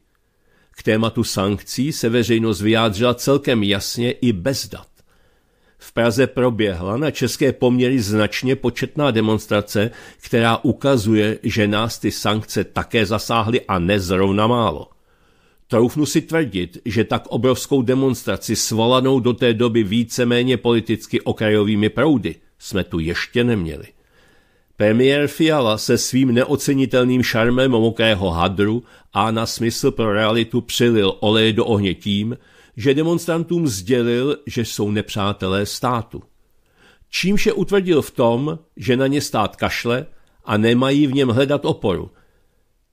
K tématu sankcí se veřejnost vyjádřila celkem jasně i bez dat. V Praze proběhla na české poměry značně početná demonstrace, která ukazuje, že nás ty sankce také zasáhly a nezrovna málo. Troufnu si tvrdit, že tak obrovskou demonstraci svolanou do té doby víceméně politicky okrajovými proudy jsme tu ještě neměli. Premiér Fiala se svým neocenitelným šarmem mokrého hadru a na smysl pro realitu přilil olej do ohně tím, že demonstrantům sdělil, že jsou nepřátelé státu. Čímž je utvrdil v tom, že na ně stát kašle a nemají v něm hledat oporu –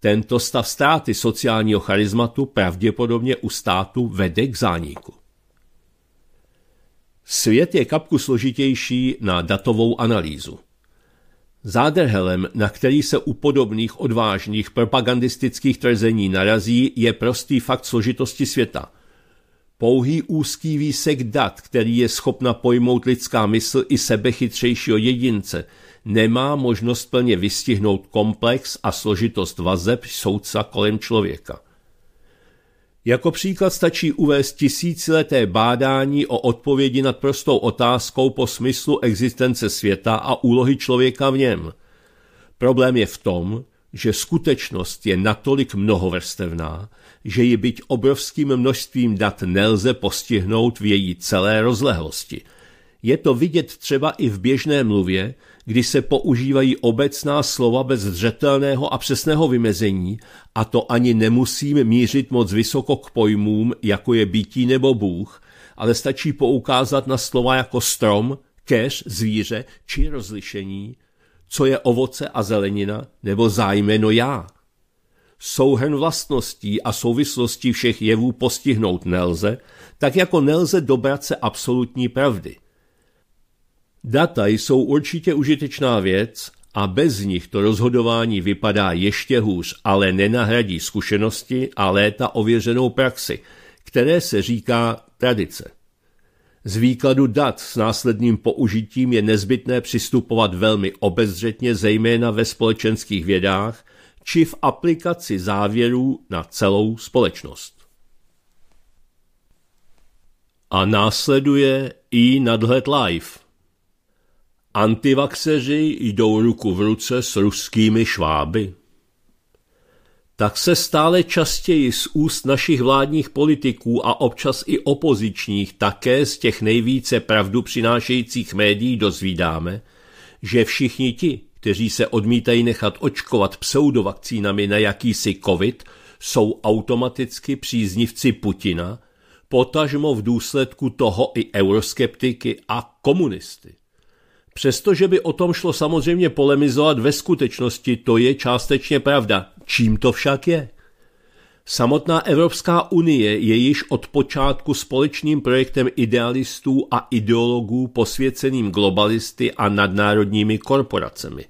tento stav ztráty sociálního charizmatu pravděpodobně u státu vede k zániku. Svět je kapku složitější na datovou analýzu. Zádrhelem, na který se u podobných odvážných propagandistických tvrzení narazí, je prostý fakt složitosti světa. Pouhý úzký výsek dat, který je schopna pojmout lidská mysl i sebechytřejšího jedince – nemá možnost plně vystihnout komplex a složitost vazeb soudca kolem člověka. Jako příklad stačí uvést tisícileté bádání o odpovědi nad prostou otázkou po smyslu existence světa a úlohy člověka v něm. Problém je v tom, že skutečnost je natolik mnohovrstevná, že ji byť obrovským množstvím dat nelze postihnout v její celé rozlehlosti. Je to vidět třeba i v běžné mluvě, kdy se používají obecná slova bez zřetelného a přesného vymezení, a to ani nemusím mířit moc vysoko k pojmům, jako je bytí nebo Bůh, ale stačí poukázat na slova jako strom, keř, zvíře či rozlišení, co je ovoce a zelenina nebo zájmeno já. Souhrn vlastností a souvislostí všech jevů postihnout nelze, tak jako nelze dobrat se absolutní pravdy – Data jsou určitě užitečná věc a bez nich to rozhodování vypadá ještě hůř, ale nenahradí zkušenosti a léta ověřenou praxi, které se říká tradice. Z výkladu dat s následným použitím je nezbytné přistupovat velmi obezřetně, zejména ve společenských vědách, či v aplikaci závěrů na celou společnost. A následuje i nadhled live – Antivaxeři jdou ruku v ruce s ruskými šváby. Tak se stále častěji z úst našich vládních politiků a občas i opozičních také z těch nejvíce pravdu přinášejících médií dozvídáme, že všichni ti, kteří se odmítají nechat očkovat pseudovakcínami na jakýsi covid, jsou automaticky příznivci Putina, potažmo v důsledku toho i euroskeptiky a komunisty. Přestože by o tom šlo samozřejmě polemizovat ve skutečnosti, to je částečně pravda. Čím to však je? Samotná Evropská unie je již od počátku společným projektem idealistů a ideologů posvěceným globalisty a nadnárodními korporacemi.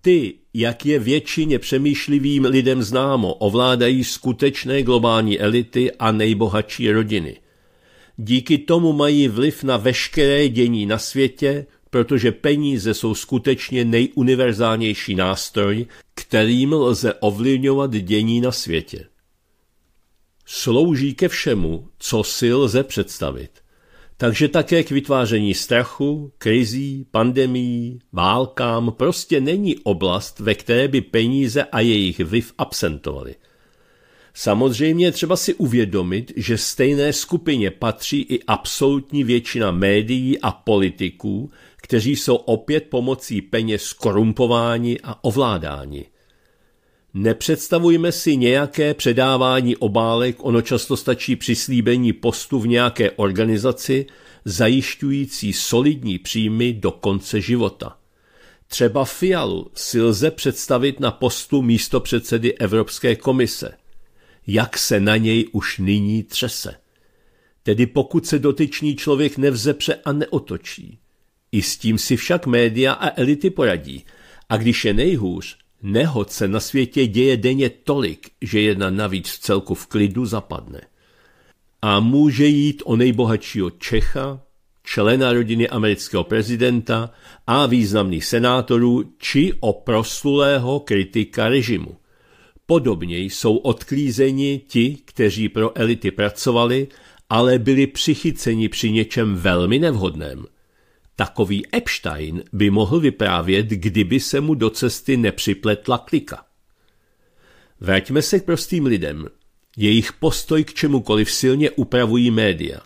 Ty, jak je většině přemýšlivým lidem známo, ovládají skutečné globální elity a nejbohatší rodiny. Díky tomu mají vliv na veškeré dění na světě, protože peníze jsou skutečně nejuniverzálnější nástroj, kterým lze ovlivňovat dění na světě. Slouží ke všemu, co si lze představit. Takže také k vytváření strachu, krizí, pandemí, válkám prostě není oblast, ve které by peníze a jejich vliv absentovaly. Samozřejmě je třeba si uvědomit, že stejné skupině patří i absolutní většina médií a politiků, kteří jsou opět pomocí peněz skorumpováni a ovládáni. Nepředstavujme si nějaké předávání obálek, ono často stačí přislíbení postu v nějaké organizaci, zajišťující solidní příjmy do konce života. Třeba Fialu si lze představit na postu místopředsedy Evropské komise. Jak se na něj už nyní třese? Tedy pokud se dotyčný člověk nevzepře a neotočí. I s tím si však média a elity poradí. A když je nejhůř, nehod se na světě děje denně tolik, že jedna navíc v celku v klidu zapadne. A může jít o nejbohatšího Čecha, člena rodiny amerického prezidenta a významných senátorů či o proslulého kritika režimu. Podobně jsou odklízeni ti, kteří pro elity pracovali, ale byli přichyceni při něčem velmi nevhodném – Takový Epstein by mohl vyprávět, kdyby se mu do cesty nepřipletla klika. Vraťme se k prostým lidem. Jejich postoj k čemukoliv silně upravují média.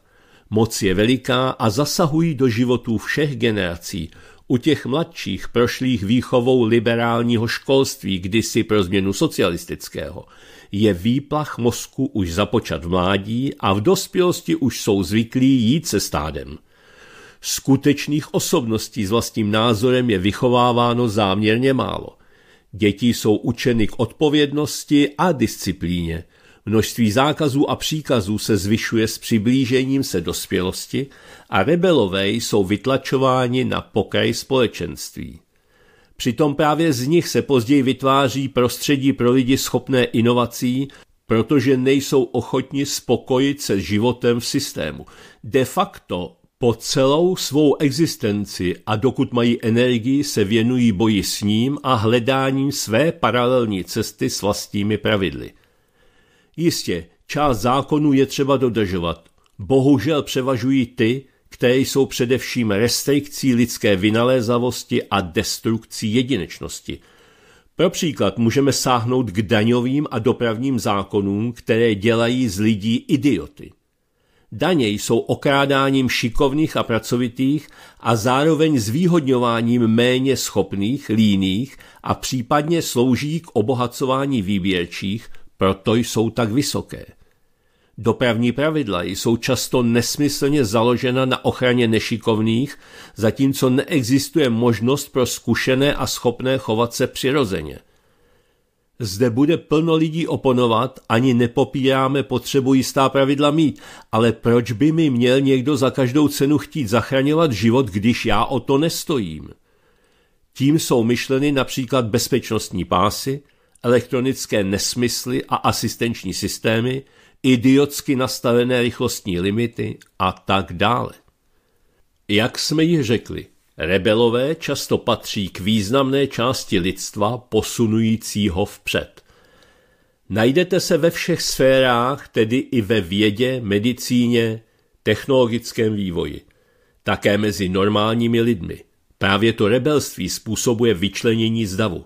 Moc je veliká a zasahují do životů všech generací. U těch mladších prošlých výchovou liberálního školství, kdysi pro změnu socialistického, je výplach mozku už započat v mládí a v dospělosti už jsou zvyklí jít se stádem – Skutečných osobností s vlastním názorem je vychováváno záměrně málo. Děti jsou učeny k odpovědnosti a disciplíně. Množství zákazů a příkazů se zvyšuje s přiblížením se dospělosti a rebelové jsou vytlačováni na pokraj společenství. Přitom právě z nich se později vytváří prostředí pro lidi schopné inovací, protože nejsou ochotni spokojit se životem v systému. De facto po celou svou existenci a dokud mají energii, se věnují boji s ním a hledáním své paralelní cesty s vlastními pravidly. Jistě, část zákonů je třeba dodržovat. Bohužel převažují ty, které jsou především restrikcí lidské vynalézavosti a destrukcí jedinečnosti. Pro příklad můžeme sáhnout k daňovým a dopravním zákonům, které dělají z lidí idioty. Daně jsou okrádáním šikovných a pracovitých a zároveň zvýhodňováním méně schopných, líných a případně slouží k obohacování výběrčích, proto jsou tak vysoké. Dopravní pravidla jsou často nesmyslně založena na ochraně nešikovných, zatímco neexistuje možnost pro zkušené a schopné chovat se přirozeně – zde bude plno lidí oponovat, ani nepopíráme potřebu jistá pravidla mít, ale proč by mi měl někdo za každou cenu chtít zachraňovat život, když já o to nestojím? Tím jsou myšleny například bezpečnostní pásy, elektronické nesmysly a asistenční systémy, idiotsky nastavené rychlostní limity a tak dále. Jak jsme ji řekli, Rebelové často patří k významné části lidstva posunujícího vpřed. Najdete se ve všech sférách, tedy i ve vědě, medicíně, technologickém vývoji. Také mezi normálními lidmi. Právě to rebelství způsobuje vyčlenění z davu.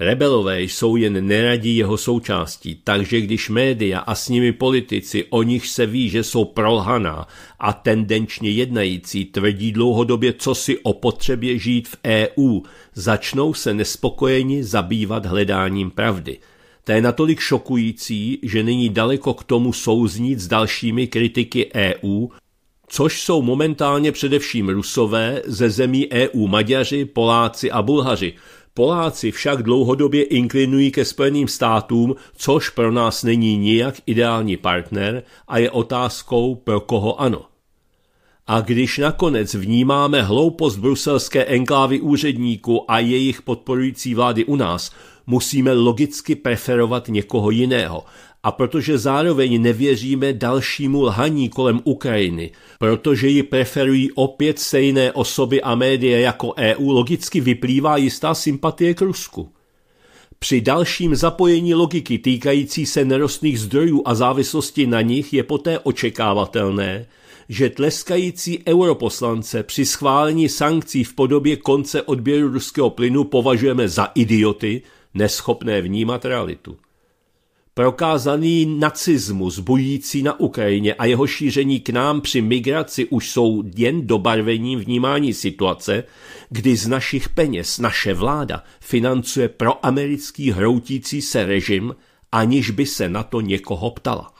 Rebelové jsou jen neradí jeho součástí, takže když média a s nimi politici, o nich se ví, že jsou prolhaná a tendenčně jednající, tvrdí dlouhodobě, co si o potřebě žít v EU, začnou se nespokojeni zabývat hledáním pravdy. To je natolik šokující, že není daleko k tomu souznít s dalšími kritiky EU, což jsou momentálně především Rusové ze zemí EU Maďaři, Poláci a Bulhaři – Poláci však dlouhodobě inklinují ke Spojeným státům, což pro nás není nijak ideální partner a je otázkou, pro koho ano. A když nakonec vnímáme hloupost bruselské enklávy úředníků a jejich podporující vlády u nás, musíme logicky preferovat někoho jiného a protože zároveň nevěříme dalšímu lhaní kolem Ukrajiny, protože ji preferují opět stejné osoby a média jako EU, logicky vyplývá jistá sympatie k Rusku. Při dalším zapojení logiky týkající se nerostných zdrojů a závislosti na nich je poté očekávatelné, že tleskající europoslance při schválení sankcí v podobě konce odběru ruského plynu považujeme za idioty, neschopné vnímat realitu. Prokázaný nacismus bojící na Ukrajině a jeho šíření k nám při migraci už jsou jen dobarvením vnímání situace, kdy z našich peněz naše vláda financuje proamerický hroutící se režim, aniž by se na to někoho ptala.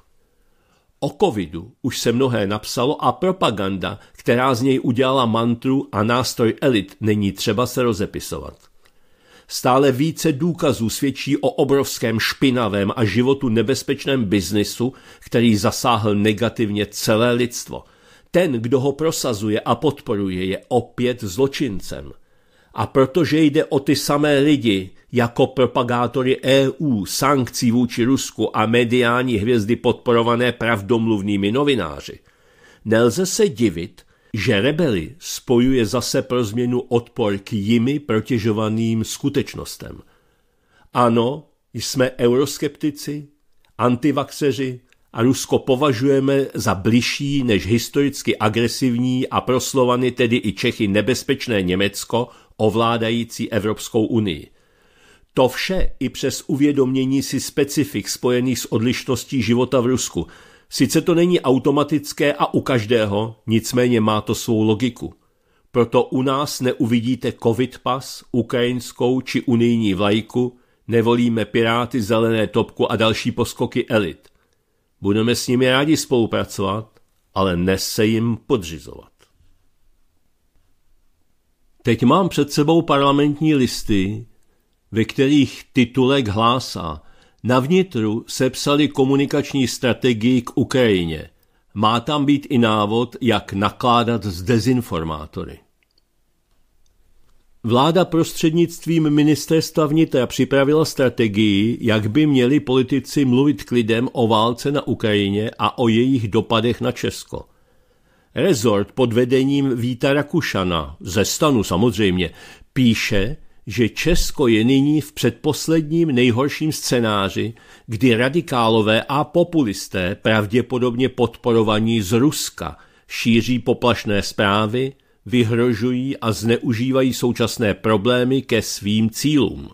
O covidu už se mnohé napsalo a propaganda, která z něj udělala mantru a nástroj elit, není třeba se rozepisovat. Stále více důkazů svědčí o obrovském špinavém a životu nebezpečném biznisu, který zasáhl negativně celé lidstvo. Ten, kdo ho prosazuje a podporuje, je opět zločincem. A protože jde o ty samé lidi, jako propagátory EU, sankcí vůči Rusku a mediální hvězdy podporované pravdomluvnými novináři, nelze se divit, že rebely spojuje zase pro změnu odpor k jimi protěžovaným skutečnostem. Ano, jsme euroskeptici, antivaxeři a Rusko považujeme za bližší než historicky agresivní a proslovany tedy i Čechy nebezpečné Německo ovládající Evropskou unii. To vše i přes uvědomění si specifik spojených s odlišností života v Rusku – Sice to není automatické a u každého, nicméně má to svou logiku. Proto u nás neuvidíte covid pas, ukrajinskou či unijní vlajku, nevolíme piráty, zelené topku a další poskoky elit. Budeme s nimi rádi spolupracovat, ale ne se jim podřizovat. Teď mám před sebou parlamentní listy, ve kterých titulek hlásá na vnitru sepsali komunikační strategii k Ukrajině. Má tam být i návod, jak nakládat s dezinformátory. Vláda prostřednictvím ministerstva vnitra připravila strategii, jak by měli politici mluvit k lidem o válce na Ukrajině a o jejich dopadech na Česko. Rezort pod vedením Víta Rakušana, ze stanu samozřejmě, píše, že Česko je nyní v předposledním nejhorším scénáři, kdy radikálové a populisté, pravděpodobně podporovaní z Ruska, šíří poplašné zprávy, vyhrožují a zneužívají současné problémy ke svým cílům.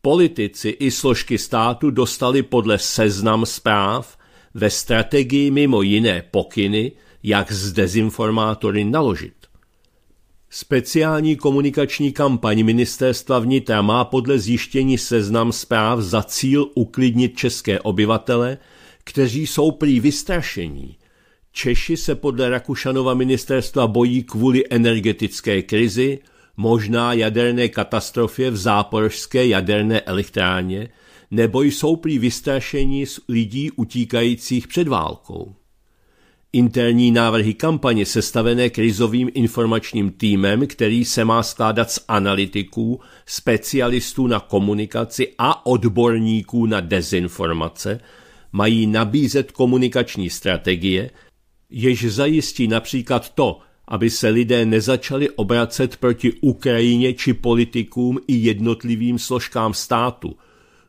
Politici i složky státu dostali podle seznam zpráv ve strategii mimo jiné pokyny, jak s dezinformátory naložit. Speciální komunikační kampaň ministerstva vnitra má podle zjištění seznam zpráv za cíl uklidnit české obyvatele, kteří jsou prý vystrašení. Češi se podle Rakušanova ministerstva bojí kvůli energetické krizi, možná jaderné katastrofě v záporožské jaderné elektrárně, nebo jsou prý vystrašení z lidí utíkajících před válkou. Interní návrhy kampaně sestavené krizovým informačním týmem, který se má skládat z analytiků, specialistů na komunikaci a odborníků na dezinformace, mají nabízet komunikační strategie, jež zajistí například to, aby se lidé nezačali obracet proti Ukrajině či politikům i jednotlivým složkám státu –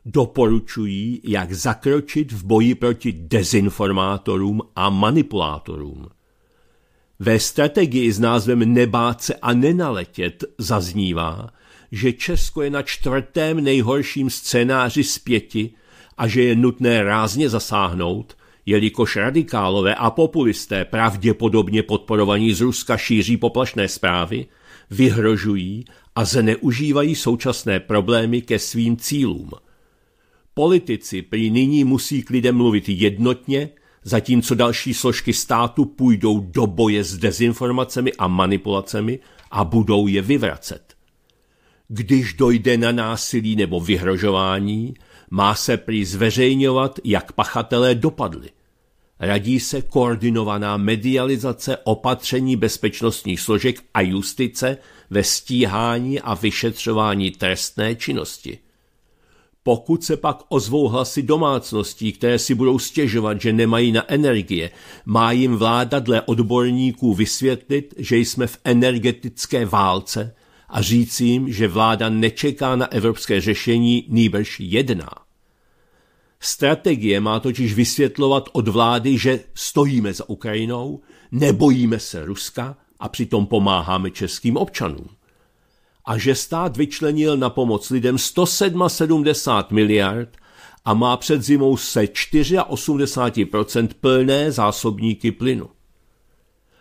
doporučují, jak zakročit v boji proti dezinformátorům a manipulátorům. Ve strategii s názvem Nebát se a nenaletět zaznívá, že Česko je na čtvrtém nejhorším scénáři z pěti a že je nutné rázně zasáhnout, jelikož radikálové a populisté pravděpodobně podporovaní z Ruska šíří poplašné zprávy, vyhrožují a zneužívají současné problémy ke svým cílům – Politici prý nyní musí k lidem mluvit jednotně, zatímco další složky státu půjdou do boje s dezinformacemi a manipulacemi a budou je vyvracet. Když dojde na násilí nebo vyhrožování, má se prý zveřejňovat, jak pachatelé dopadli. Radí se koordinovaná medializace opatření bezpečnostních složek a justice ve stíhání a vyšetřování trestné činnosti. Pokud se pak ozvou hlasy domácností, které si budou stěžovat, že nemají na energie, má jim vláda dle odborníků vysvětlit, že jsme v energetické válce a říct jim, že vláda nečeká na evropské řešení, nýbrž jedná. Strategie má totiž vysvětlovat od vlády, že stojíme za Ukrajinou, nebojíme se Ruska a přitom pomáháme českým občanům a že stát vyčlenil na pomoc lidem 177 miliard a má před zimou se 84% plné zásobníky plynu.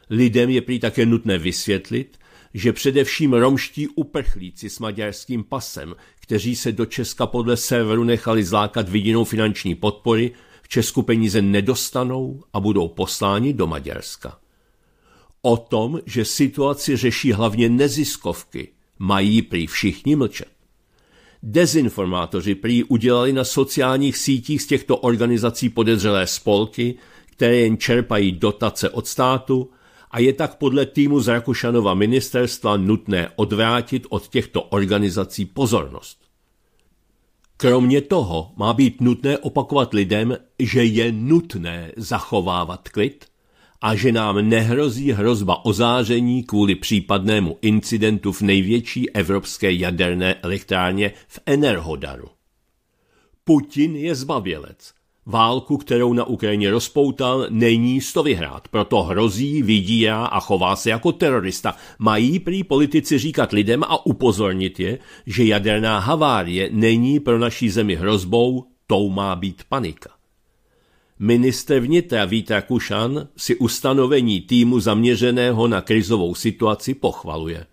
Lidem je prý také nutné vysvětlit, že především romští uprchlíci s maďarským pasem, kteří se do Česka podle severu nechali zlákat vidinou finanční podpory, v Česku peníze nedostanou a budou posláni do Maďarska. O tom, že situaci řeší hlavně neziskovky – Mají prý všichni mlčet. Dezinformátoři prý udělali na sociálních sítích z těchto organizací podezřelé spolky, které jen čerpají dotace od státu a je tak podle týmu z Rakušanova ministerstva nutné odvrátit od těchto organizací pozornost. Kromě toho má být nutné opakovat lidem, že je nutné zachovávat klid a že nám nehrozí hrozba ozáření kvůli případnému incidentu v největší evropské jaderné elektrárně v Enerhodaru. Putin je zbavělec. Válku, kterou na Ukrajině rozpoutal, není sto vyhrát, proto hrozí, vydírá a chová se jako terorista. Mají prý politici říkat lidem a upozornit je, že jaderná havárie není pro naší zemi hrozbou, tou má být panika. Minister vnitra Víta Kušan si ustanovení týmu zaměřeného na krizovou situaci pochvaluje.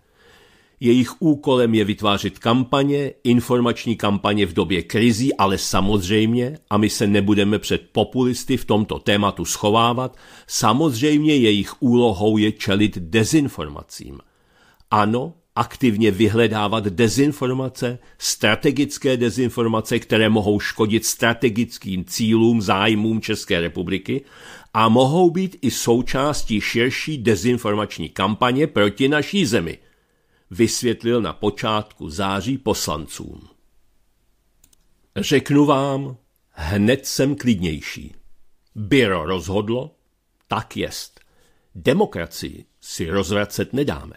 Jejich úkolem je vytvářet kampaně, informační kampaně v době krizí, ale samozřejmě, a my se nebudeme před populisty v tomto tématu schovávat, samozřejmě jejich úlohou je čelit dezinformacím. Ano, aktivně vyhledávat dezinformace, strategické dezinformace, které mohou škodit strategickým cílům, zájmům České republiky a mohou být i součástí širší dezinformační kampaně proti naší zemi, vysvětlil na počátku září poslancům. Řeknu vám, hned jsem klidnější. Byro rozhodlo, tak jest. Demokracii si rozvracet nedáme.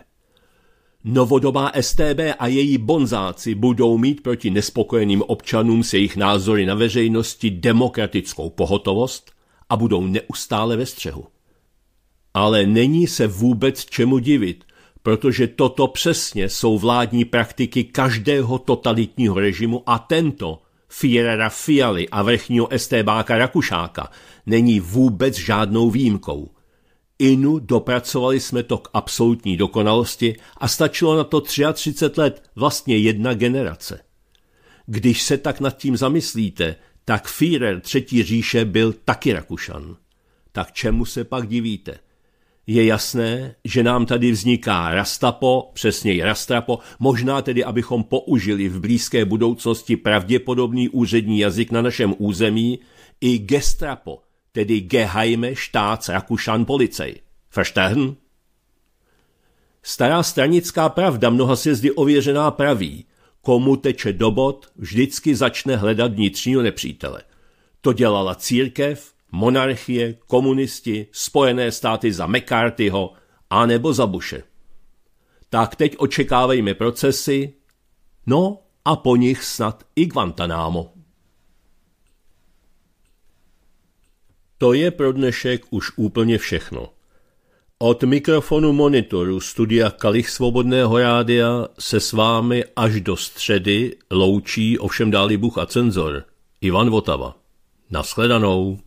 Novodobá STB a její bonzáci budou mít proti nespokojeným občanům s jejich názory na veřejnosti demokratickou pohotovost a budou neustále ve střehu. Ale není se vůbec čemu divit, protože toto přesně jsou vládní praktiky každého totalitního režimu a tento, Fierera Fiali a vrchního STBáka Rakušáka, není vůbec žádnou výjimkou inu dopracovali jsme to k absolutní dokonalosti a stačilo na to 33 let, vlastně jedna generace. Když se tak nad tím zamyslíte, tak Führer Třetí říše byl taky Rakušan. Tak čemu se pak divíte? Je jasné, že nám tady vzniká Rastapo, přesněji Rastrapo, možná tedy, abychom použili v blízké budoucnosti pravděpodobný úřední jazyk na našem území, i Gestapo – tedy geheime Staatsrakuschan polizei Verstehen? Stará stranická pravda mnoha sjezdy ověřená praví. Komu teče do bod, vždycky začne hledat vnitřního nepřítele. To dělala církev, monarchie, komunisti, spojené státy za McCarthyho a nebo za Bushe. Tak teď očekávejme procesy, no a po nich snad i Guantanamo. To je pro dnešek už úplně všechno. Od mikrofonu monitoru studia Kalich Svobodného rádia se s vámi až do středy loučí ovšem dálý Bůh a cenzor Ivan Votava. Naschledanou.